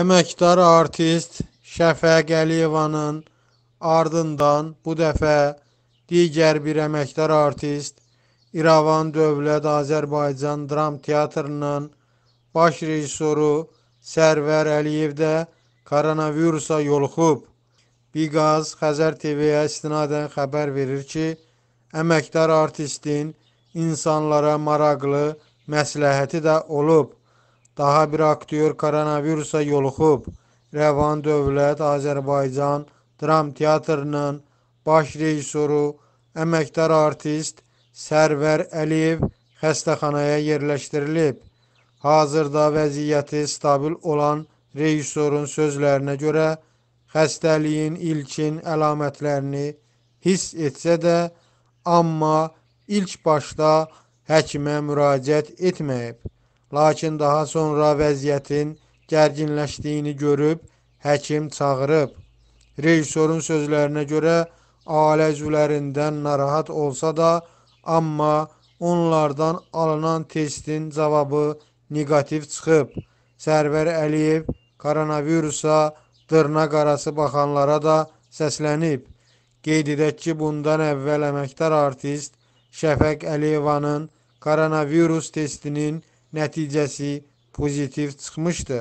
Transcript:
Əməkdar artist Şəfəq Əliyevanın ardından bu dəfə digər bir əməkdar artist İrəvan Dövlət Azərbaycan Dram Teatrının baş rejissoru Sərvər Əliyev də koronavirusa yoluxub. Biqaz Xəzər TV-yə istinadən xəbər verir ki, əməkdar artistin insanlara maraqlı məsləhəti də olub. Daha bir aktyor koronavirusa yoluxub. Rəvan Dövlət Azərbaycan Dram Teatrının baş rejissoru, əməkdar artist Sərvər Əliyev xəstəxanaya yerləşdirilib. Hazırda vəziyyəti stabil olan rejissorun sözlərinə görə xəstəliyin ilkin əlamətlərini hiss etsə də, amma ilk başda həkimə müraciət etməyib. Lakin daha sonra vəziyyətin gərginləşdiyini görüb həkim çağırıb. Rejissorun sözlərinə görə ailə üzvlərindən narahat olsa da, amma onlardan alınan testin cavabı negativ çıxıb. Sərvər Əliyev koronavirusa dırnaq arası baxanlara da səslənib. Qeyd edək ki, bundan əvvəl əməkdar artist Şəfəq Əliyevanın koronavirus testinin nəticəsi pozitiv çıxmışdı.